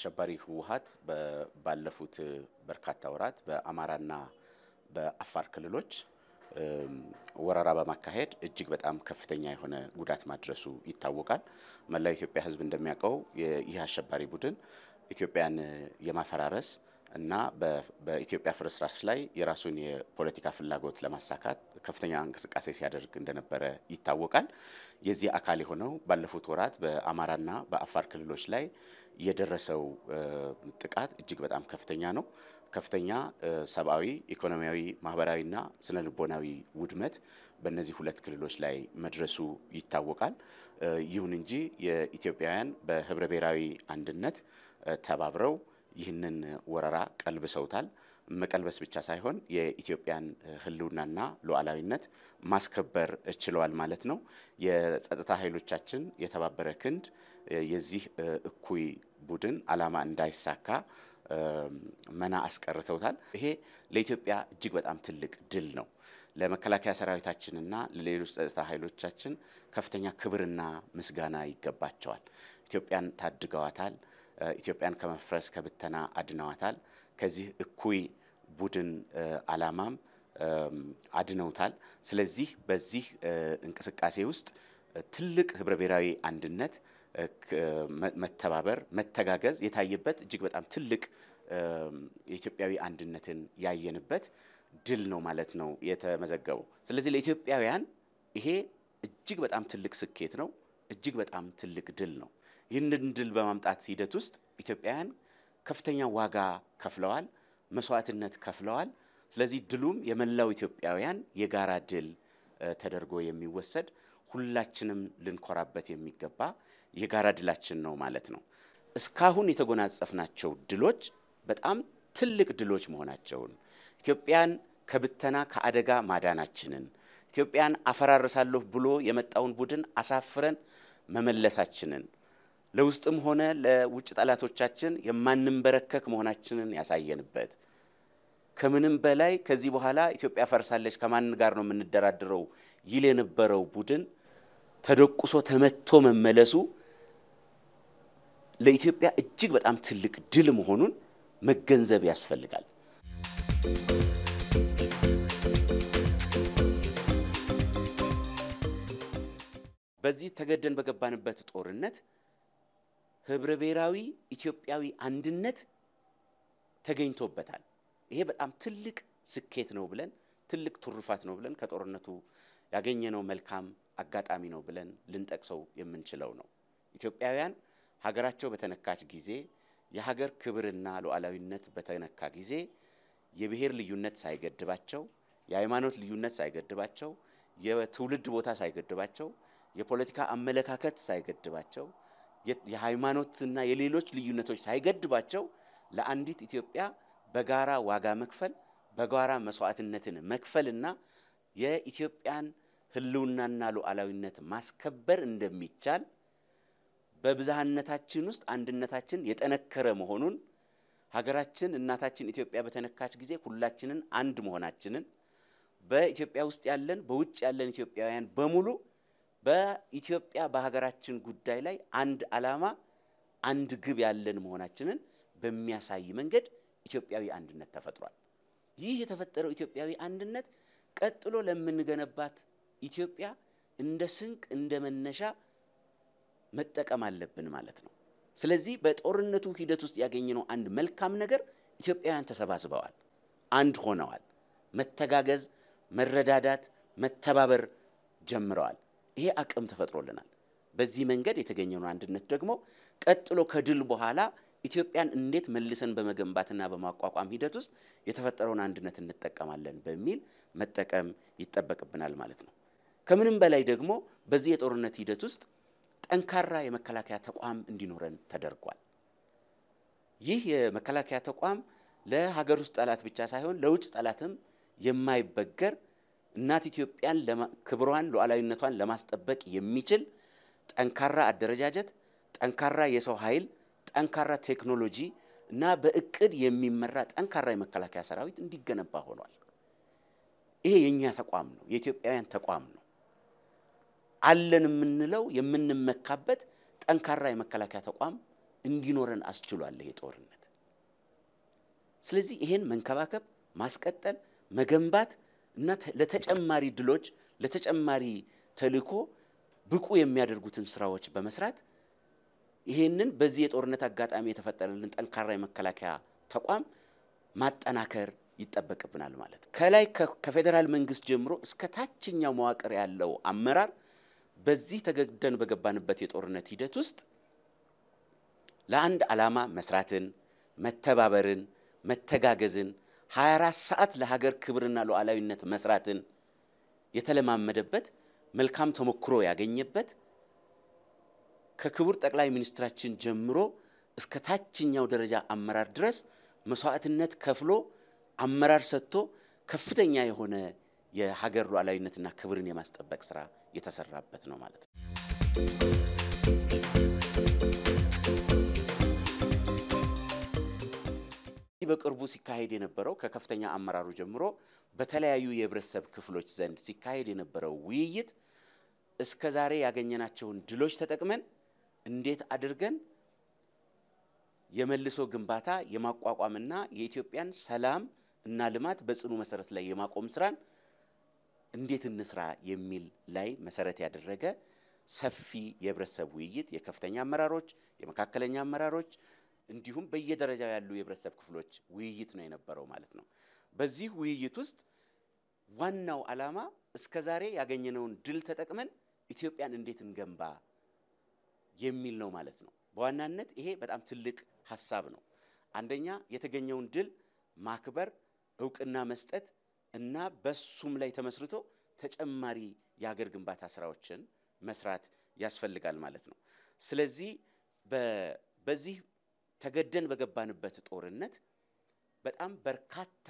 አሸባሪ ህወሀት ባለፉት በርካታ ወራት በአማራና በአፋር ክልሎች ወረራ በማካሄድ እጅግ በጣም ከፍተኛ የሆነ ጉዳት ማድረሱ ይታወቃል። መላው ኢትዮጵያ ህዝብ እንደሚያውቀው ይህ አሸባሪ ቡድን ኢትዮጵያን የማፈራረስ እና በኢትዮጵያ ፍርስራሽ ላይ የራሱን የፖለቲካ ፍላጎት ለማሳካት ከፍተኛ እንቅስቃሴ ሲያደርግ እንደነበረ ይታወቃል። የዚህ አካል የሆነው ባለፉት ወራት በአማራና በአፋር ክልሎች ላይ የደረሰው ጥቃት እጅግ በጣም ከፍተኛ ነው። ከፍተኛ ሰብአዊ፣ ኢኮኖሚያዊ፣ ማህበራዊና ስነ ልቦናዊ ውድመት በእነዚህ ሁለት ክልሎች ላይ መድረሱ ይታወቃል። ይሁን እንጂ የኢትዮጵያውያን በህብረ ብሔራዊ አንድነት ተባብረው ይህንን ወረራ ቀልብሰውታል። መቀልበስ ብቻ ሳይሆን የኢትዮጵያን ህልውናና ሉዓላዊነት ማስከበር ችለዋል ማለት ነው። የጸጥታ ኃይሎቻችን የተባበረ ክንድ የዚህ እኩይ ቡድን ዓላማ እንዳይሳካ መና አስቀርተውታል። ይሄ ለኢትዮጵያ እጅግ በጣም ትልቅ ድል ነው። ለመከላከያ ሰራዊታችንና ለሌሎች ጸጥታ ኃይሎቻችን ከፍተኛ ክብርና ምስጋና ይገባቸዋል። ኢትዮጵያን ታድገዋታል። ኢትዮጵያን ከመፍረስ ከብተና አድነዋታል። ከዚህ እኩይ ቡድን አላማም አድነውታል። ስለዚህ በዚህ እንቅስቃሴ ውስጥ ትልቅ ህብረ ብሔራዊ አንድነት፣ መተባበር፣ መተጋገዝ የታየበት እጅግ በጣም ትልቅ የኢትዮጵያዊ አንድነትን ያየንበት ድል ነው ማለት ነው የተመዘገበው። ስለዚህ ለኢትዮጵያውያን ይሄ እጅግ በጣም ትልቅ ስኬት ነው፣ እጅግ በጣም ትልቅ ድል ነው። ይህንን ድል በማምጣት ሂደት ውስጥ ኢትዮጵያውያን ከፍተኛ ዋጋ ከፍለዋል። መስዋዕትነት ከፍለዋል። ስለዚህ ድሉም የመላው ኢትዮጵያውያን የጋራ ድል ተደርጎ የሚወሰድ ሁላችንም ልንኮራበት የሚገባ የጋራ ድላችን ነው ማለት ነው። እስካሁን የተጎናጸፍናቸው ድሎች በጣም ትልቅ ድሎች መሆናቸውን ኢትዮጵያን ከብተና ከአደጋ ማዳናችንን ኢትዮጵያን አፈራርሳለሁ ብሎ የመጣውን ቡድን አሳፍረን መመለሳችንን ለውስጥም ሆነ ለውጭ ጠላቶቻችን የማንንበረከክ መሆናችንን ያሳየንበት ከምንም በላይ ከዚህ በኋላ ኢትዮጵያ ፈርሳለች፣ ከማን ጋር ነው የምንደራድረው ይል የነበረው ቡድን ተደቁሶ ተመቶ መመለሱ ለኢትዮጵያ እጅግ በጣም ትልቅ ድል መሆኑን መገንዘብ ያስፈልጋል። በዚህ ተገደን በገባንበት ጦርነት ህብረ ብሔራዊ ኢትዮጵያዊ አንድነት ተገኝቶበታል። ይሄ በጣም ትልቅ ስኬት ነው ብለን ትልቅ ትሩፋት ነው ብለን ከጦርነቱ ያገኘነው መልካም አጋጣሚ ነው ብለን ልንጠቅሰው የምንችለው ነው። ኢትዮጵያውያን ሀገራቸው በተነካች ጊዜ የሀገር ክብርና ሉዓላዊነት በተነካ ጊዜ የብሔር ልዩነት ሳይገድባቸው፣ የሃይማኖት ልዩነት ሳይገድባቸው፣ የትውልድ ቦታ ሳይገድባቸው፣ የፖለቲካ አመለካከት ሳይገድባቸው፣ የሃይማኖትና የሌሎች ልዩነቶች ሳይገድባቸው ለአንዲት ኢትዮጵያ በጋራ ዋጋ መክፈል፣ በጋራ መስዋዕትነትን መክፈልና የኢትዮጵያን ህልውናና ሉዓላዊነት ማስከበር እንደሚቻል በብዝሃነታችን ውስጥ አንድነታችን የጠነከረ መሆኑን ሀገራችን እናታችን ኢትዮጵያ በተነካች ጊዜ ሁላችንን አንድ መሆናችንን በኢትዮጵያ ውስጥ ያለን በውጭ ያለን ኢትዮጵያውያን በሙሉ በኢትዮጵያ በሀገራችን ጉዳይ ላይ አንድ ዓላማ፣ አንድ ግብ ያለን መሆናችንን በሚያሳይ መንገድ ኢትዮጵያዊ አንድነት ተፈጥሯል። ይህ የተፈጠረው ኢትዮጵያዊ አንድነት ቀጥሎ ለምንገነባት ኢትዮጵያ እንደ ስንቅ እንደ መነሻ መጠቀም አለብን ማለት ነው። ስለዚህ በጦርነቱ ሂደት ውስጥ ያገኘነው አንድ መልካም ነገር ኢትዮጵያውያን ተሰባስበዋል፣ አንድ ሆነዋል፣ መተጋገዝ፣ መረዳዳት፣ መተባበር ጀምረዋል። ይሄ አቅም ተፈጥሮልናል። በዚህ መንገድ የተገኘነው አንድነት ደግሞ ቀጥሎ ከድል በኋላ ኢትዮጵያን እንዴት መልሰን በመገንባትና በማቋቋም ሂደት ውስጥ የተፈጠረውን አንድነት እንጠቀማለን በሚል መጠቀም ይጠበቅብናል ማለት ነው። ከምንም በላይ ደግሞ በዚህ የጦርነት ሂደት ውስጥ ጠንካራ የመከላከያ ተቋም እንዲኖረን ተደርጓል። ይህ የመከላከያ ተቋም ለሀገር ውስጥ ጠላት ብቻ ሳይሆን ለውጭ ጠላትም የማይበገር እናት ኢትዮጵያን ክብሯን፣ ሉዓላዊነቷን ለማስጠበቅ የሚችል ጠንካራ አደረጃጀት፣ ጠንካራ የሰው ኃይል ጠንካራ ቴክኖሎጂ እና በእቅድ የሚመራ ጠንካራ የመከላከያ ሰራዊት እንዲገነባ ሆኗል። ይሄ የእኛ ተቋም ነው፣ የኢትዮጵያውያን ተቋም ነው። አለን የምንለው የምንመካበት ጠንካራ የመከላከያ ተቋም እንዲኖረን አስችሏል ይሄ ጦርነት። ስለዚህ ይሄን መንከባከብ፣ ማስቀጠል፣ መገንባት እና ለተጨማሪ ድሎች ለተጨማሪ ተልዕኮ ብቁ የሚያደርጉትን ስራዎች በመስራት ይህንን በዚህ የጦርነት አጋጣሚ የተፈጠረልን ጠንካራ የመከላከያ ተቋም ማጠናከር ይጠበቅብናል ማለት ከላይ ከፌዴራል መንግስት ጀምሮ እስከ ታችኛው መዋቅር ያለው አመራር በዚህ ተገደን በገባንበት የጦርነት ሂደት ውስጥ ለአንድ ዓላማ መስራትን፣ መተባበርን፣ መተጋገዝን 24 ሰዓት ለሀገር ክብርና ሉዓላዊነት መስራትን የተለማመደበት መልካም ተሞክሮ ያገኘበት ከክቡር ጠቅላይ ሚኒስትራችን ጀምሮ እስከ ታችኛው ደረጃ አመራር ድረስ መስዋዕትነት ከፍሎ አመራር ሰጥቶ ከፍተኛ የሆነ የሀገር ሉዓላዊነትና ክብርን የማስጠበቅ ስራ የተሰራበት ነው ማለት ነው። በቅርቡ ሲካሄድ የነበረው ከከፍተኛ አመራሩ ጀምሮ በተለያዩ የህብረተሰብ ክፍሎች ዘንድ ሲካሄድ የነበረው ውይይት እስከ ዛሬ ያገኘናቸውን ድሎች ተጠቅመን እንዴት አድርገን የመልሶ ግንባታ የማቋቋምና የኢትዮጵያን ሰላም እና ልማት በጽኑ መሰረት ላይ የማቆም ስራን እንዴት እንስራ የሚል ላይ መሰረት ያደረገ ሰፊ የህብረተሰብ ውይይት የከፍተኛ አመራሮች፣ የመካከለኛ አመራሮች እንዲሁም በየደረጃው ያሉ የህብረተሰብ ክፍሎች ውይይት ነው የነበረው ማለት ነው። በዚህ ውይይት ውስጥ ዋናው ዓላማ እስከዛሬ ያገኘነውን ድል ተጠቅመን ኢትዮጵያን እንዴት እንገንባ የሚል ነው ማለት ነው። በዋናነት ይሄ በጣም ትልቅ ሀሳብ ነው። አንደኛ የተገኘውን ድል ማክበር፣ እውቅና መስጠት እና በሱም ላይ ተመስርቶ ተጨማሪ የሀገር ግንባታ ስራዎችን መስራት ያስፈልጋል ማለት ነው። ስለዚህ በዚህ ተገደን በገባንበት ጦርነት በጣም በርካታ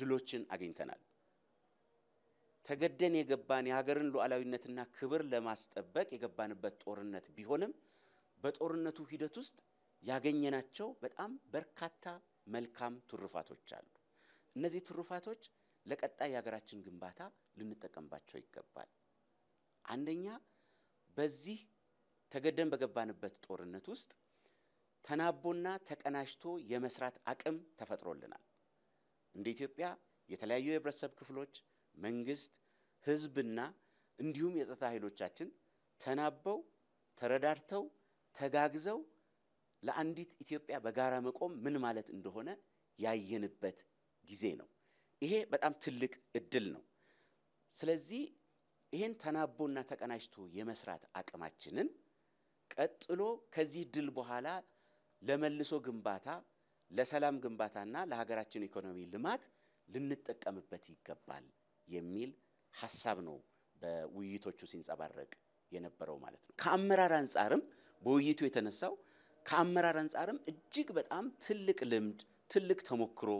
ድሎችን አግኝተናል። ተገደን የገባን የሀገርን ሉዓላዊነትና ክብር ለማስጠበቅ የገባንበት ጦርነት ቢሆንም በጦርነቱ ሂደት ውስጥ ያገኘናቸው በጣም በርካታ መልካም ትሩፋቶች አሉ። እነዚህ ትሩፋቶች ለቀጣይ የሀገራችን ግንባታ ልንጠቀምባቸው ይገባል። አንደኛ በዚህ ተገደን በገባንበት ጦርነት ውስጥ ተናቦና ተቀናጅቶ የመስራት አቅም ተፈጥሮልናል። እንደ ኢትዮጵያ የተለያዩ የህብረተሰብ ክፍሎች መንግስት፣ ህዝብና እንዲሁም የጸጥታ ኃይሎቻችን ተናበው ተረዳድተው ተጋግዘው ለአንዲት ኢትዮጵያ በጋራ መቆም ምን ማለት እንደሆነ ያየንበት ጊዜ ነው። ይሄ በጣም ትልቅ እድል ነው። ስለዚህ ይሄን ተናቦና ተቀናጅቶ የመስራት አቅማችንን ቀጥሎ ከዚህ ድል በኋላ ለመልሶ ግንባታ፣ ለሰላም ግንባታና ለሀገራችን ኢኮኖሚ ልማት ልንጠቀምበት ይገባል። የሚል ሀሳብ ነው በውይይቶቹ ሲንጸባረቅ የነበረው ማለት ነው። ከአመራር አንጻርም በውይይቱ የተነሳው ከአመራር አንጻርም እጅግ በጣም ትልቅ ልምድ፣ ትልቅ ተሞክሮ፣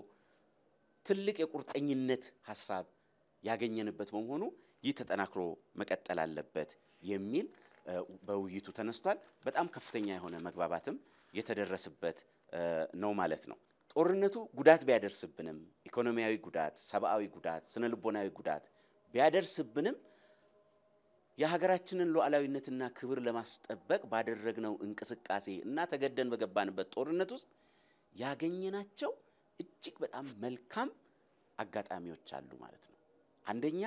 ትልቅ የቁርጠኝነት ሀሳብ ያገኘንበት በመሆኑ ይህ ተጠናክሮ መቀጠል አለበት የሚል በውይይቱ ተነስቷል። በጣም ከፍተኛ የሆነ መግባባትም የተደረሰበት ነው ማለት ነው። ጦርነቱ ጉዳት ቢያደርስብንም ኢኮኖሚያዊ ጉዳት፣ ሰብአዊ ጉዳት፣ ስነ ልቦናዊ ጉዳት ቢያደርስብንም የሀገራችንን ሉዓላዊነትና ክብር ለማስጠበቅ ባደረግነው እንቅስቃሴ እና ተገደን በገባንበት ጦርነት ውስጥ ያገኘናቸው እጅግ በጣም መልካም አጋጣሚዎች አሉ ማለት ነው። አንደኛ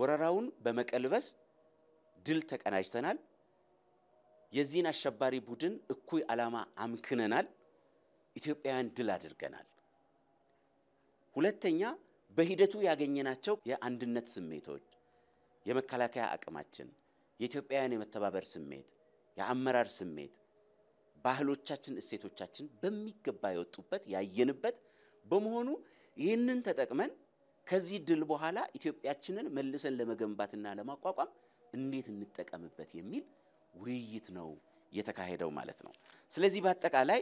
ወረራውን በመቀልበስ ድል ተቀናጅተናል። የዚህን አሸባሪ ቡድን እኩይ ዓላማ አምክነናል። ኢትዮጵያውያን ድል አድርገናል። ሁለተኛ በሂደቱ ያገኘናቸው የአንድነት ስሜቶች፣ የመከላከያ አቅማችን፣ የኢትዮጵያውያን የመተባበር ስሜት፣ የአመራር ስሜት፣ ባህሎቻችን፣ እሴቶቻችን በሚገባ የወጡበት ያየንበት በመሆኑ ይህንን ተጠቅመን ከዚህ ድል በኋላ ኢትዮጵያችንን መልሰን ለመገንባትና ለማቋቋም እንዴት እንጠቀምበት የሚል ውይይት ነው የተካሄደው ማለት ነው። ስለዚህ በአጠቃላይ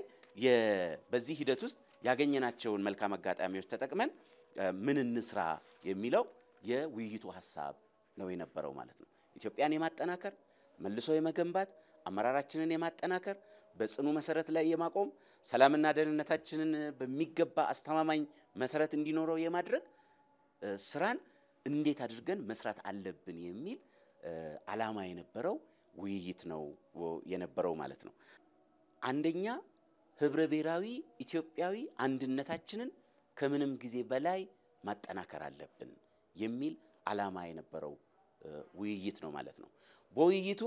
በዚህ ሂደት ውስጥ ያገኘናቸውን መልካም አጋጣሚዎች ተጠቅመን ምን እንስራ የሚለው የውይይቱ ሀሳብ ነው የነበረው ማለት ነው። ኢትዮጵያን የማጠናከር መልሶ የመገንባት አመራራችንን የማጠናከር በጽኑ መሰረት ላይ የማቆም ሰላምና ደህንነታችንን በሚገባ አስተማማኝ መሰረት እንዲኖረው የማድረግ ስራን እንዴት አድርገን መስራት አለብን የሚል አላማ የነበረው ውይይት ነው የነበረው ማለት ነው። አንደኛ ህብረ ብሔራዊ ኢትዮጵያዊ አንድነታችንን ከምንም ጊዜ በላይ ማጠናከር አለብን የሚል ዓላማ የነበረው ውይይት ነው ማለት ነው። በውይይቱ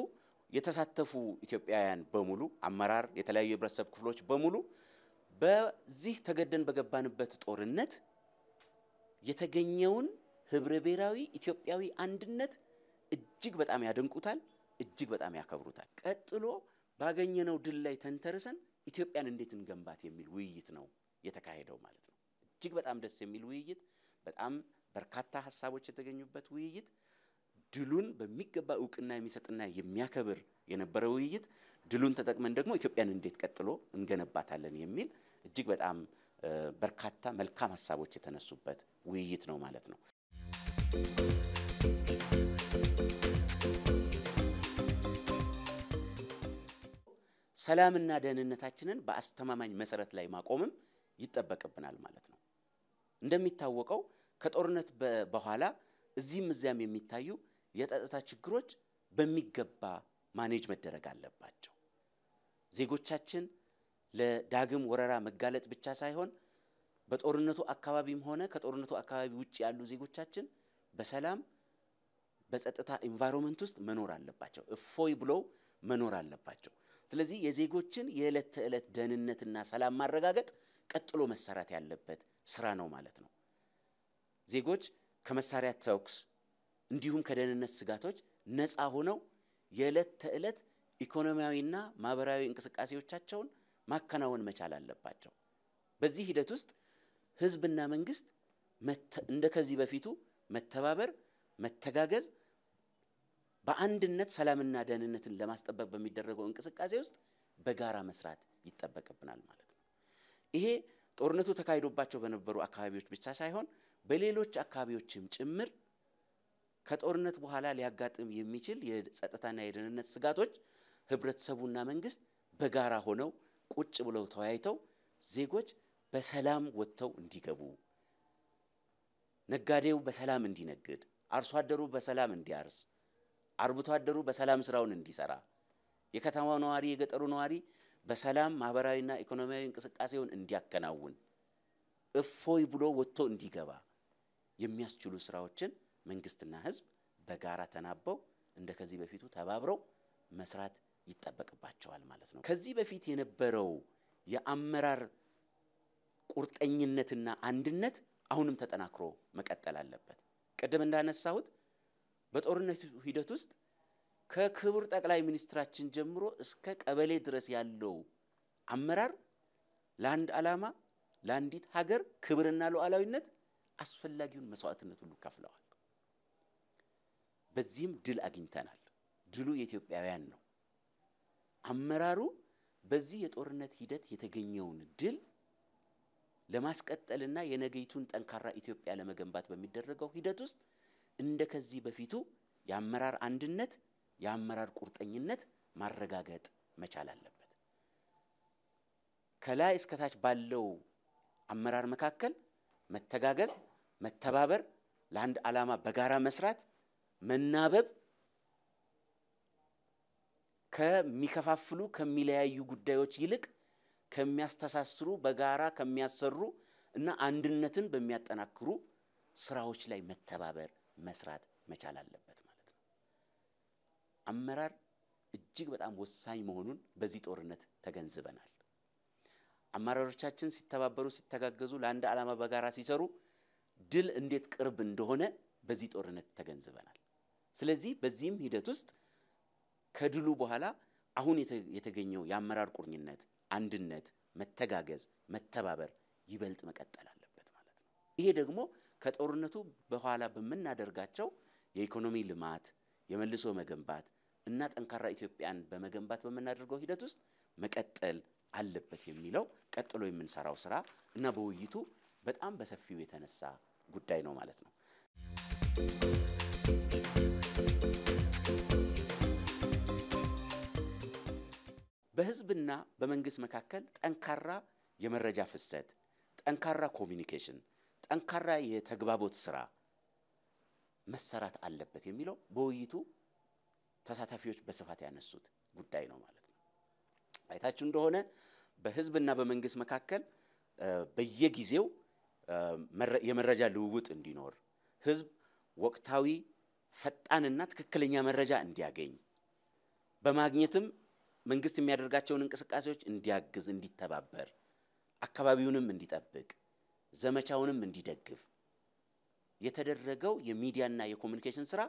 የተሳተፉ ኢትዮጵያውያን በሙሉ አመራር፣ የተለያዩ የህብረተሰብ ክፍሎች በሙሉ በዚህ ተገደን በገባንበት ጦርነት የተገኘውን ህብረ ብሔራዊ ኢትዮጵያዊ አንድነት እጅግ በጣም ያደንቁታል፣ እጅግ በጣም ያከብሩታል። ቀጥሎ ባገኘነው ድል ላይ ተንተርሰን ኢትዮጵያን እንዴት እንገንባት የሚል ውይይት ነው የተካሄደው ማለት ነው። እጅግ በጣም ደስ የሚል ውይይት፣ በጣም በርካታ ሀሳቦች የተገኙበት ውይይት፣ ድሉን በሚገባ እውቅና የሚሰጥና የሚያከብር የነበረ ውይይት፣ ድሉን ተጠቅመን ደግሞ ኢትዮጵያን እንዴት ቀጥሎ እንገነባታለን የሚል እጅግ በጣም በርካታ መልካም ሀሳቦች የተነሱበት ውይይት ነው ማለት ነው። ሰላምና ደህንነታችንን በአስተማማኝ መሰረት ላይ ማቆምም ይጠበቅብናል ማለት ነው። እንደሚታወቀው ከጦርነት በኋላ እዚህም እዚያም የሚታዩ የጸጥታ ችግሮች በሚገባ ማኔጅ መደረግ አለባቸው። ዜጎቻችን ለዳግም ወረራ መጋለጥ ብቻ ሳይሆን በጦርነቱ አካባቢም ሆነ ከጦርነቱ አካባቢ ውጭ ያሉ ዜጎቻችን በሰላም በጸጥታ ኢንቫይሮንመንት ውስጥ መኖር አለባቸው። እፎይ ብለው መኖር አለባቸው። ስለዚህ የዜጎችን የዕለት ተዕለት ደህንነትና ሰላም ማረጋገጥ ቀጥሎ መሰራት ያለበት ስራ ነው ማለት ነው። ዜጎች ከመሳሪያ ተኩስ እንዲሁም ከደህንነት ስጋቶች ነፃ ሆነው የዕለት ተዕለት ኢኮኖሚያዊና ማህበራዊ እንቅስቃሴዎቻቸውን ማከናወን መቻል አለባቸው። በዚህ ሂደት ውስጥ ህዝብና መንግስት እንደ ከዚህ በፊቱ መተባበር፣ መተጋገዝ በአንድነት ሰላምና ደህንነትን ለማስጠበቅ በሚደረገው እንቅስቃሴ ውስጥ በጋራ መስራት ይጠበቅብናል ማለት ነው። ይሄ ጦርነቱ ተካሂዶባቸው በነበሩ አካባቢዎች ብቻ ሳይሆን በሌሎች አካባቢዎችም ጭምር ከጦርነት በኋላ ሊያጋጥም የሚችል የጸጥታና የደህንነት ስጋቶች ህብረተሰቡና መንግስት በጋራ ሆነው ቁጭ ብለው ተወያይተው ዜጎች በሰላም ወጥተው እንዲገቡ፣ ነጋዴው በሰላም እንዲነግድ፣ አርሶ አደሩ በሰላም እንዲያርስ አርብቶ አደሩ በሰላም ስራውን እንዲሰራ፣ የከተማው ነዋሪ፣ የገጠሩ ነዋሪ በሰላም ማህበራዊና ኢኮኖሚያዊ እንቅስቃሴውን እንዲያከናውን እፎይ ብሎ ወጥቶ እንዲገባ የሚያስችሉ ስራዎችን መንግስትና ህዝብ በጋራ ተናበው እንደ ከዚህ በፊቱ ተባብረው መስራት ይጠበቅባቸዋል ማለት ነው። ከዚህ በፊት የነበረው የአመራር ቁርጠኝነትና አንድነት አሁንም ተጠናክሮ መቀጠል አለበት። ቅድም እንዳነሳሁት በጦርነቱ ሂደት ውስጥ ከክቡር ጠቅላይ ሚኒስትራችን ጀምሮ እስከ ቀበሌ ድረስ ያለው አመራር ለአንድ ዓላማ ለአንዲት ሀገር ክብርና ሉዓላዊነት አስፈላጊውን መስዋዕትነት ሁሉ ከፍለዋል። በዚህም ድል አግኝተናል። ድሉ የኢትዮጵያውያን ነው። አመራሩ በዚህ የጦርነት ሂደት የተገኘውን ድል ለማስቀጠልና የነገይቱን ጠንካራ ኢትዮጵያ ለመገንባት በሚደረገው ሂደት ውስጥ እንደ ከዚህ በፊቱ የአመራር አንድነት፣ የአመራር ቁርጠኝነት ማረጋገጥ መቻል አለበት። ከላይ እስከታች ባለው አመራር መካከል መተጋገዝ፣ መተባበር፣ ለአንድ ዓላማ በጋራ መስራት፣ መናበብ ከሚከፋፍሉ ከሚለያዩ ጉዳዮች ይልቅ ከሚያስተሳስሩ በጋራ ከሚያሰሩ እና አንድነትን በሚያጠናክሩ ስራዎች ላይ መተባበር መስራት መቻል አለበት ማለት ነው። አመራር እጅግ በጣም ወሳኝ መሆኑን በዚህ ጦርነት ተገንዝበናል። አመራሮቻችን ሲተባበሩ፣ ሲተጋገዙ፣ ለአንድ ዓላማ በጋራ ሲሰሩ ድል እንዴት ቅርብ እንደሆነ በዚህ ጦርነት ተገንዝበናል። ስለዚህ በዚህም ሂደት ውስጥ ከድሉ በኋላ አሁን የተገኘው የአመራር ቁርኝነት፣ አንድነት፣ መተጋገዝ፣ መተባበር ይበልጥ መቀጠል አለበት ማለት ነው። ይሄ ደግሞ ከጦርነቱ በኋላ በምናደርጋቸው የኢኮኖሚ ልማት፣ የመልሶ መገንባት እና ጠንካራ ኢትዮጵያን በመገንባት በምናደርገው ሂደት ውስጥ መቀጠል አለበት የሚለው ቀጥሎ የምንሰራው ስራ እና በውይይቱ በጣም በሰፊው የተነሳ ጉዳይ ነው ማለት ነው። በህዝብና በመንግስት መካከል ጠንካራ የመረጃ ፍሰት፣ ጠንካራ ኮሚኒኬሽን ጠንካራ የተግባቦት ስራ መሰራት አለበት የሚለው በውይይቱ ተሳታፊዎች በስፋት ያነሱት ጉዳይ ነው ማለት ነው። አይታችሁ እንደሆነ በህዝብና በመንግስት መካከል በየጊዜው የመረጃ ልውውጥ እንዲኖር ህዝብ ወቅታዊ ፈጣንና ትክክለኛ መረጃ እንዲያገኝ በማግኘትም መንግስት የሚያደርጋቸውን እንቅስቃሴዎች እንዲያግዝ፣ እንዲተባበር፣ አካባቢውንም እንዲጠብቅ ዘመቻውንም እንዲደግፍ የተደረገው የሚዲያና የኮሚኒኬሽን ስራ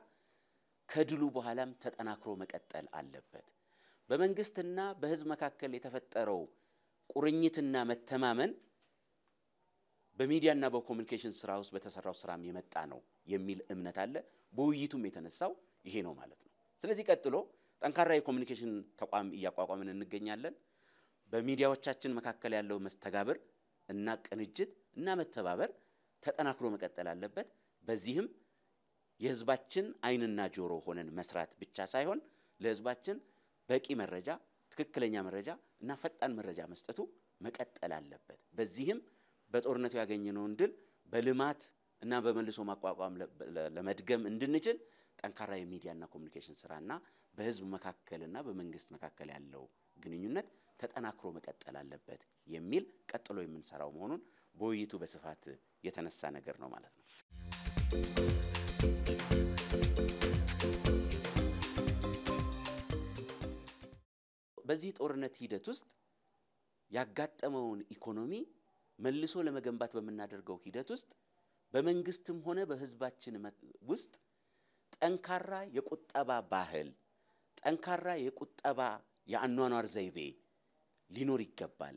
ከድሉ በኋላም ተጠናክሮ መቀጠል አለበት። በመንግስትና በህዝብ መካከል የተፈጠረው ቁርኝትና መተማመን በሚዲያና በኮሚኒኬሽን ስራ ውስጥ በተሰራው ስራም የመጣ ነው የሚል እምነት አለ። በውይይቱም የተነሳው ይሄ ነው ማለት ነው። ስለዚህ ቀጥሎ ጠንካራ የኮሚኒኬሽን ተቋም እያቋቋምን እንገኛለን። በሚዲያዎቻችን መካከል ያለው መስተጋብር እና ቅንጅት እና መተባበር ተጠናክሮ መቀጠል አለበት። በዚህም የህዝባችን አይንና ጆሮ ሆነን መስራት ብቻ ሳይሆን ለህዝባችን በቂ መረጃ፣ ትክክለኛ መረጃ እና ፈጣን መረጃ መስጠቱ መቀጠል አለበት። በዚህም በጦርነቱ ያገኘነውን ድል በልማት እና በመልሶ ማቋቋም ለመድገም እንድንችል ጠንካራ የሚዲያና ኮሚኒኬሽን ስራና በህዝብ መካከልና በመንግስት መካከል ያለው ግንኙነት ተጠናክሮ መቀጠል አለበት የሚል ቀጥሎ የምንሰራው መሆኑን በውይይቱ በስፋት የተነሳ ነገር ነው ማለት ነው። በዚህ ጦርነት ሂደት ውስጥ ያጋጠመውን ኢኮኖሚ መልሶ ለመገንባት በምናደርገው ሂደት ውስጥ በመንግስትም ሆነ በህዝባችን ውስጥ ጠንካራ የቁጠባ ባህል፣ ጠንካራ የቁጠባ የአኗኗር ዘይቤ ሊኖር ይገባል።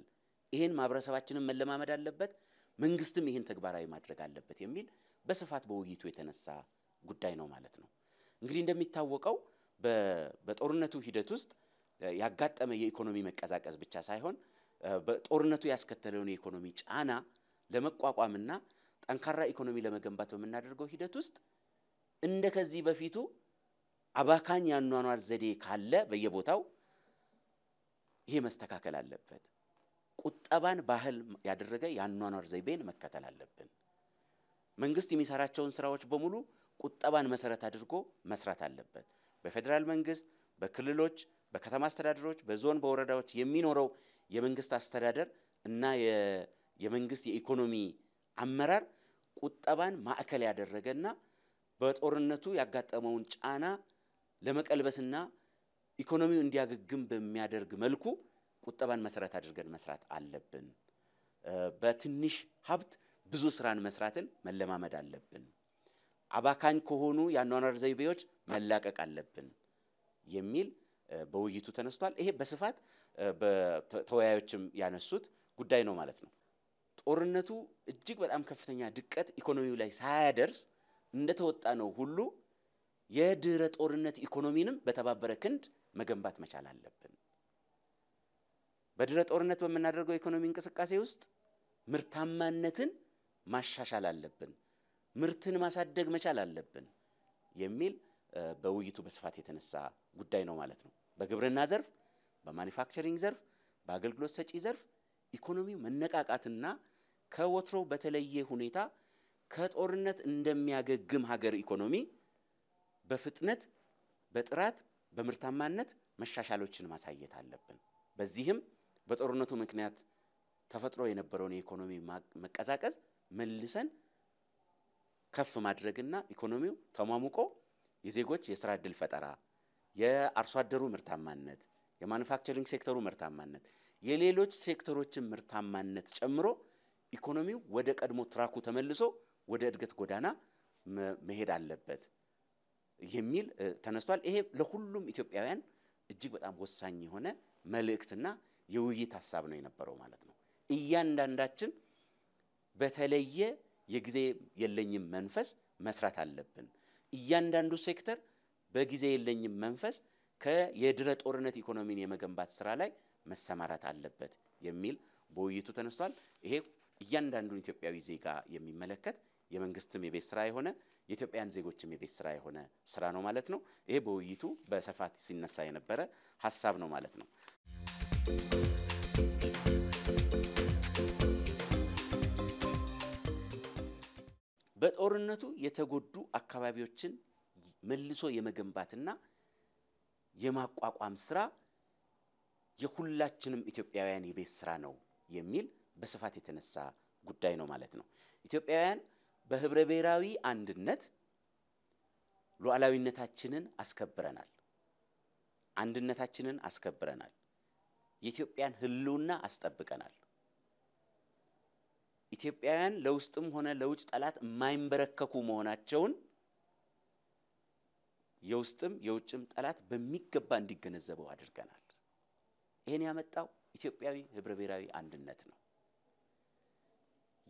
ይህን ማህበረሰባችንን መለማመድ አለበት። መንግስትም ይህን ተግባራዊ ማድረግ አለበት የሚል በስፋት በውይይቱ የተነሳ ጉዳይ ነው ማለት ነው። እንግዲህ እንደሚታወቀው በጦርነቱ ሂደት ውስጥ ያጋጠመ የኢኮኖሚ መቀዛቀዝ ብቻ ሳይሆን በጦርነቱ ያስከተለውን የኢኮኖሚ ጫና ለመቋቋምና ጠንካራ ኢኮኖሚ ለመገንባት በምናደርገው ሂደት ውስጥ እንደ ከዚህ በፊቱ አባካኝ ያኗኗር ዘዴ ካለ በየቦታው ይሄ መስተካከል አለበት። ቁጠባን ባህል ያደረገ የአኗኗር ዘይቤን መከተል አለብን። መንግስት የሚሰራቸውን ስራዎች በሙሉ ቁጠባን መሰረት አድርጎ መስራት አለበት። በፌዴራል መንግስት፣ በክልሎች፣ በከተማ አስተዳደሮች፣ በዞን፣ በወረዳዎች የሚኖረው የመንግስት አስተዳደር እና የመንግስት የኢኮኖሚ አመራር ቁጠባን ማዕከል ያደረገ እና በጦርነቱ ያጋጠመውን ጫና ለመቀልበስና ኢኮኖሚው እንዲያገግም በሚያደርግ መልኩ ቁጠባን መሰረት አድርገን መስራት አለብን። በትንሽ ሀብት ብዙ ስራን መስራትን መለማመድ አለብን። አባካኝ ከሆኑ የአኗኗር ዘይቤዎች መላቀቅ አለብን የሚል በውይይቱ ተነስቷል። ይሄ በስፋት በተወያዮችም ያነሱት ጉዳይ ነው ማለት ነው። ጦርነቱ እጅግ በጣም ከፍተኛ ድቀት ኢኮኖሚው ላይ ሳያደርስ እንደተወጣ ነው ሁሉ የድህረ ጦርነት ኢኮኖሚንም በተባበረ ክንድ መገንባት መቻል አለብን። በድረ ጦርነት በምናደርገው የኢኮኖሚ እንቅስቃሴ ውስጥ ምርታማነትን ማሻሻል አለብን፣ ምርትን ማሳደግ መቻል አለብን የሚል በውይይቱ በስፋት የተነሳ ጉዳይ ነው ማለት ነው። በግብርና ዘርፍ፣ በማኒፋክቸሪንግ ዘርፍ፣ በአገልግሎት ሰጪ ዘርፍ ኢኮኖሚው መነቃቃትና ከወትሮ በተለየ ሁኔታ ከጦርነት እንደሚያገግም ሀገር ኢኮኖሚ በፍጥነት በጥራት በምርታማነት መሻሻሎችን ማሳየት አለብን። በዚህም በጦርነቱ ምክንያት ተፈጥሮ የነበረውን የኢኮኖሚ መቀዛቀዝ መልሰን ከፍ ማድረግና ኢኮኖሚው ተሟሙቆ የዜጎች የስራ እድል ፈጠራ፣ የአርሶ አደሩ ምርታማነት፣ የማኑፋክቸሪንግ ሴክተሩ ምርታማነት፣ የሌሎች ሴክተሮችን ምርታማነት ጨምሮ ኢኮኖሚው ወደ ቀድሞ ትራኩ ተመልሶ ወደ እድገት ጎዳና መሄድ አለበት የሚል ተነስቷል። ይሄ ለሁሉም ኢትዮጵያውያን እጅግ በጣም ወሳኝ የሆነ መልእክትና የውይይት ሀሳብ ነው የነበረው ማለት ነው። እያንዳንዳችን በተለየ የጊዜ የለኝም መንፈስ መስራት አለብን። እያንዳንዱ ሴክተር በጊዜ የለኝም መንፈስ ከየድረ ጦርነት ኢኮኖሚን የመገንባት ስራ ላይ መሰማራት አለበት የሚል በውይይቱ ተነስቷል። ይሄ እያንዳንዱን ኢትዮጵያዊ ዜጋ የሚመለከት የመንግስትም የቤት ስራ የሆነ የኢትዮጵያውያን ዜጎችም የቤት ስራ የሆነ ስራ ነው ማለት ነው። ይሄ በውይይቱ በስፋት ሲነሳ የነበረ ሀሳብ ነው ማለት ነው። በጦርነቱ የተጎዱ አካባቢዎችን መልሶ የመገንባትና የማቋቋም ስራ የሁላችንም ኢትዮጵያውያን የቤት ስራ ነው የሚል በስፋት የተነሳ ጉዳይ ነው ማለት ነው። ኢትዮጵያውያን በህብረ ብሔራዊ አንድነት ሉዓላዊነታችንን አስከብረናል። አንድነታችንን አስከብረናል። የኢትዮጵያን ህልውና አስጠብቀናል። ኢትዮጵያውያን ለውስጥም ሆነ ለውጭ ጠላት የማይንበረከኩ መሆናቸውን የውስጥም የውጭም ጠላት በሚገባ እንዲገነዘበው አድርገናል። ይህን ያመጣው ኢትዮጵያዊ ህብረ ብሔራዊ አንድነት ነው።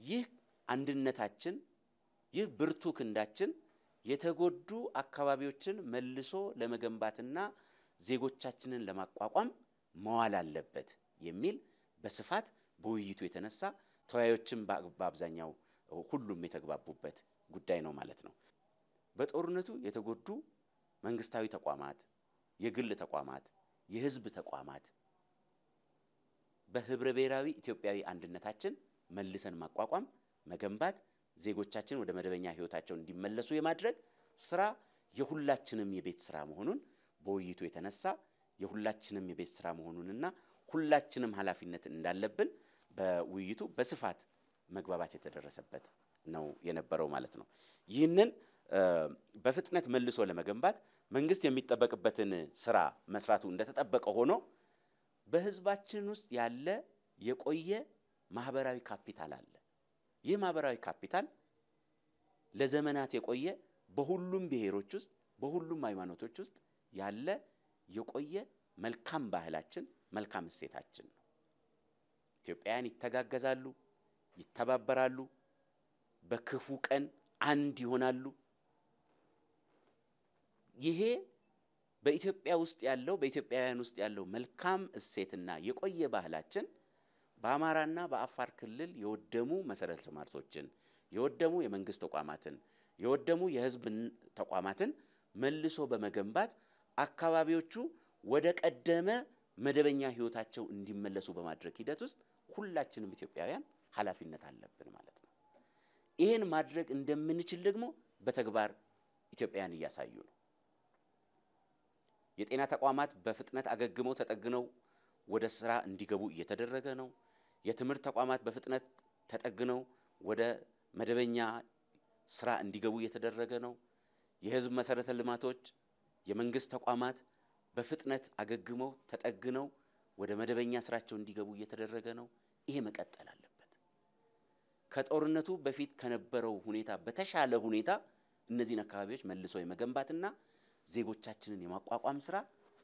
ይህ አንድነታችን፣ ይህ ብርቱ ክንዳችን የተጎዱ አካባቢዎችን መልሶ ለመገንባትና ዜጎቻችንን ለማቋቋም መዋል አለበት የሚል በስፋት በውይይቱ የተነሳ ተወያዮችን በአብዛኛው ሁሉም የተግባቡበት ጉዳይ ነው ማለት ነው። በጦርነቱ የተጎዱ መንግስታዊ ተቋማት፣ የግል ተቋማት፣ የህዝብ ተቋማት በህብረ ብሔራዊ ኢትዮጵያዊ አንድነታችን መልሰን ማቋቋም፣ መገንባት፣ ዜጎቻችን ወደ መደበኛ ህይወታቸው እንዲመለሱ የማድረግ ስራ የሁላችንም የቤት ስራ መሆኑን በውይይቱ የተነሳ የሁላችንም የቤት ስራ መሆኑንና ሁላችንም ኃላፊነት እንዳለብን በውይይቱ በስፋት መግባባት የተደረሰበት ነው የነበረው ማለት ነው። ይህንን በፍጥነት መልሶ ለመገንባት መንግስት የሚጠበቅበትን ስራ መስራቱ እንደተጠበቀ ሆኖ በህዝባችን ውስጥ ያለ የቆየ ማህበራዊ ካፒታል አለ። ይህ ማህበራዊ ካፒታል ለዘመናት የቆየ በሁሉም ብሔሮች ውስጥ በሁሉም ሃይማኖቶች ውስጥ ያለ የቆየ መልካም ባህላችን፣ መልካም እሴታችን ነው። ኢትዮጵያውያን ይተጋገዛሉ፣ ይተባበራሉ፣ በክፉ ቀን አንድ ይሆናሉ። ይሄ በኢትዮጵያ ውስጥ ያለው በኢትዮጵያውያን ውስጥ ያለው መልካም እሴትና የቆየ ባህላችን በአማራና በአፋር ክልል የወደሙ መሰረተ ልማቶችን፣ የወደሙ የመንግስት ተቋማትን፣ የወደሙ የህዝብ ተቋማትን መልሶ በመገንባት አካባቢዎቹ ወደ ቀደመ መደበኛ ህይወታቸው እንዲመለሱ በማድረግ ሂደት ውስጥ ሁላችንም ኢትዮጵያውያን ኃላፊነት አለብን ማለት ነው። ይህን ማድረግ እንደምንችል ደግሞ በተግባር ኢትዮጵያውያን እያሳዩ ነው። የጤና ተቋማት በፍጥነት አገግመው ተጠግነው ወደ ስራ እንዲገቡ እየተደረገ ነው። የትምህርት ተቋማት በፍጥነት ተጠግነው ወደ መደበኛ ስራ እንዲገቡ እየተደረገ ነው። የህዝብ መሰረተ ልማቶች የመንግስት ተቋማት በፍጥነት አገግመው ተጠግነው ወደ መደበኛ ስራቸው እንዲገቡ እየተደረገ ነው። ይሄ መቀጠል አለበት። ከጦርነቱ በፊት ከነበረው ሁኔታ በተሻለ ሁኔታ እነዚህን አካባቢዎች መልሶ የመገንባትና ዜጎቻችንን የማቋቋም ስራ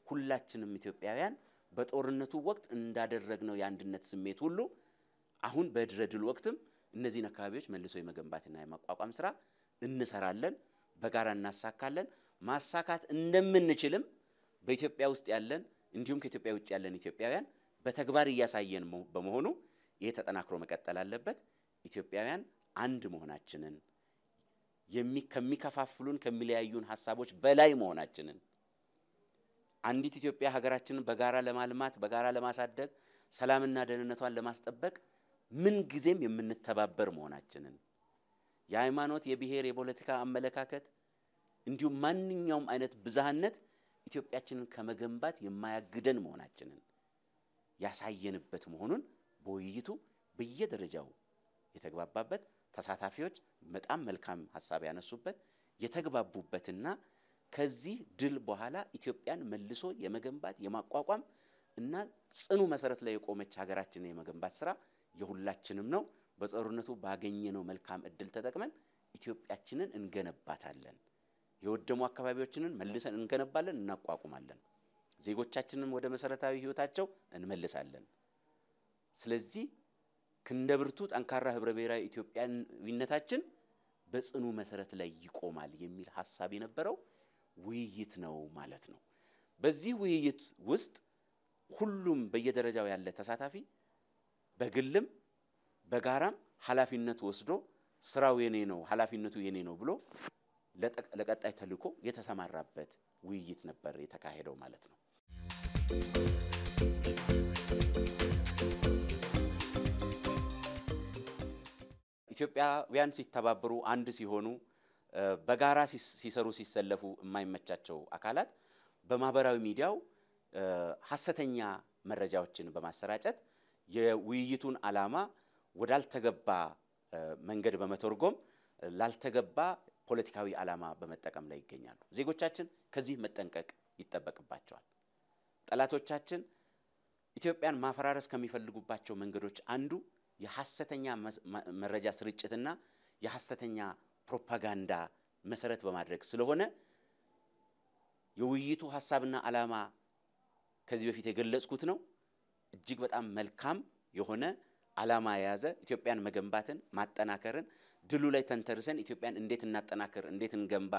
ሁላችንም ኢትዮጵያውያን በጦርነቱ ወቅት እንዳደረግነው የአንድነት ስሜት ሁሉ አሁን በድረ ድል ወቅትም እነዚህን አካባቢዎች መልሶ የመገንባትና የማቋቋም ስራ እንሰራለን፣ በጋራ እናሳካለን። ማሳካት እንደምንችልም በኢትዮጵያ ውስጥ ያለን እንዲሁም ከኢትዮጵያ ውጭ ያለን ኢትዮጵያውያን በተግባር እያሳየን በመሆኑ ይሄ ተጠናክሮ መቀጠል አለበት። ኢትዮጵያውያን አንድ መሆናችንን ከሚከፋፍሉን ከሚለያዩን ሀሳቦች በላይ መሆናችንን አንዲት ኢትዮጵያ ሀገራችንን በጋራ ለማልማት በጋራ ለማሳደግ ሰላምና ደህንነቷን ለማስጠበቅ ምን ጊዜም የምንተባበር መሆናችንን የሃይማኖት፣ የብሔር፣ የፖለቲካ አመለካከት እንዲሁም ማንኛውም አይነት ብዝሃነት ኢትዮጵያችንን ከመገንባት የማያግደን መሆናችንን ያሳየንበት መሆኑን በውይይቱ በየደረጃው የተግባባበት ተሳታፊዎች በጣም መልካም ሀሳብ ያነሱበት የተግባቡበትና ከዚህ ድል በኋላ ኢትዮጵያን መልሶ የመገንባት የማቋቋም እና ጽኑ መሰረት ላይ የቆመች ሀገራችን የመገንባት ስራ የሁላችንም ነው። በጦርነቱ ባገኘነው መልካም እድል ተጠቅመን ኢትዮጵያችንን እንገነባታለን። የወደሙ አካባቢዎችንን መልሰን እንገነባለን፣ እናቋቁማለን። ዜጎቻችንን ወደ መሰረታዊ ህይወታቸው እንመልሳለን። ስለዚህ ክንደ ብርቱ ጠንካራ ህብረ ብሔራዊ ኢትዮጵያዊነታችን በጽኑ መሰረት ላይ ይቆማል የሚል ሀሳብ የነበረው ውይይት ነው ማለት ነው። በዚህ ውይይት ውስጥ ሁሉም በየደረጃው ያለ ተሳታፊ በግልም በጋራም ኃላፊነት ወስዶ ስራው የኔ ነው፣ ኃላፊነቱ የኔ ነው ብሎ ለቀጣይ ተልዕኮ የተሰማራበት ውይይት ነበር የተካሄደው ማለት ነው። ኢትዮጵያውያን ሲተባበሩ አንድ ሲሆኑ በጋራ ሲሰሩ ሲሰለፉ የማይመቻቸው አካላት በማህበራዊ ሚዲያው ሀሰተኛ መረጃዎችን በማሰራጨት የውይይቱን ዓላማ ወዳልተገባ መንገድ በመተርጎም ላልተገባ ፖለቲካዊ ዓላማ በመጠቀም ላይ ይገኛሉ። ዜጎቻችን ከዚህ መጠንቀቅ ይጠበቅባቸዋል። ጠላቶቻችን ኢትዮጵያን ማፈራረስ ከሚፈልጉባቸው መንገዶች አንዱ የሐሰተኛ መረጃ ስርጭትና የሐሰተኛ ፕሮፓጋንዳ መሰረት በማድረግ ስለሆነ የውይይቱ ሀሳብና ዓላማ ከዚህ በፊት የገለጽኩት ነው። እጅግ በጣም መልካም የሆነ ዓላማ የያዘ ኢትዮጵያን መገንባትን ማጠናከርን ድሉ ላይ ተንተርሰን ኢትዮጵያን እንዴት እናጠናክር፣ እንዴት እንገንባ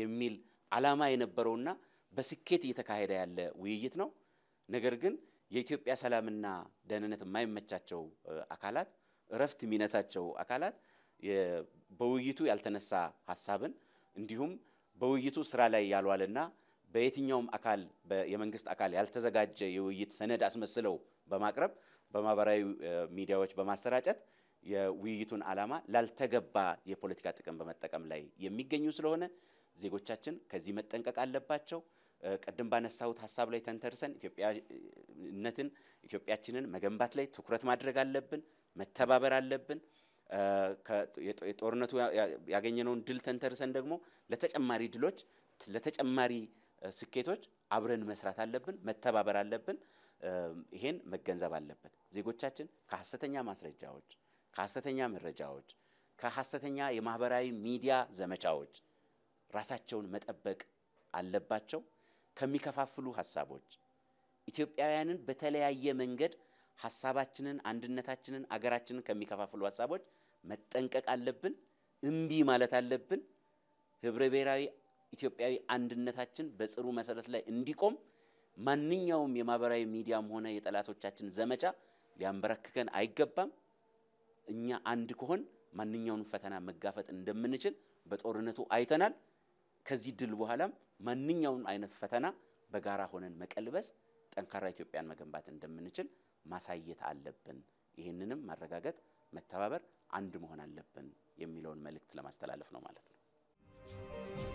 የሚል ዓላማ የነበረውና በስኬት እየተካሄደ ያለ ውይይት ነው። ነገር ግን የኢትዮጵያ ሰላምና ደህንነት የማይመቻቸው አካላት፣ እረፍት የሚነሳቸው አካላት በውይይቱ ያልተነሳ ሀሳብን እንዲሁም በውይይቱ ስራ ላይ ያልዋለና በየትኛውም አካል የመንግስት አካል ያልተዘጋጀ የውይይት ሰነድ አስመስለው በማቅረብ በማህበራዊ ሚዲያዎች በማሰራጨት የውይይቱን ዓላማ ላልተገባ የፖለቲካ ጥቅም በመጠቀም ላይ የሚገኙ ስለሆነ ዜጎቻችን ከዚህ መጠንቀቅ አለባቸው። ቅድም ባነሳሁት ሀሳብ ላይ ተንተርሰን ኢትዮጵያነትን ኢትዮጵያችንን መገንባት ላይ ትኩረት ማድረግ አለብን። መተባበር አለብን። የጦርነቱ ያገኘነውን ድል ተንተርሰን ደግሞ ለተጨማሪ ድሎች፣ ለተጨማሪ ስኬቶች አብረን መስራት አለብን። መተባበር አለብን። ይሄን መገንዘብ አለበት ዜጎቻችን ከሀሰተኛ ማስረጃዎች ከሐሰተኛ መረጃዎች፣ ከሐሰተኛ የማህበራዊ ሚዲያ ዘመቻዎች ራሳቸውን መጠበቅ አለባቸው። ከሚከፋፍሉ ሀሳቦች ኢትዮጵያውያንን በተለያየ መንገድ ሀሳባችንን፣ አንድነታችንን፣ አገራችንን ከሚከፋፍሉ ሀሳቦች መጠንቀቅ አለብን። እምቢ ማለት አለብን። ህብረ ብሔራዊ ኢትዮጵያዊ አንድነታችን በጽሩ መሰረት ላይ እንዲቆም ማንኛውም የማህበራዊ ሚዲያም ሆነ የጠላቶቻችን ዘመቻ ሊያንበረክከን አይገባም። እኛ አንድ ከሆን ማንኛውንም ፈተና መጋፈጥ እንደምንችል በጦርነቱ አይተናል። ከዚህ ድል በኋላም ማንኛውንም አይነት ፈተና በጋራ ሆነን መቀልበስ፣ ጠንካራ ኢትዮጵያን መገንባት እንደምንችል ማሳየት አለብን። ይህንንም ማረጋገጥ፣ መተባበር፣ አንድ መሆን አለብን የሚለውን መልእክት ለማስተላለፍ ነው ማለት ነው።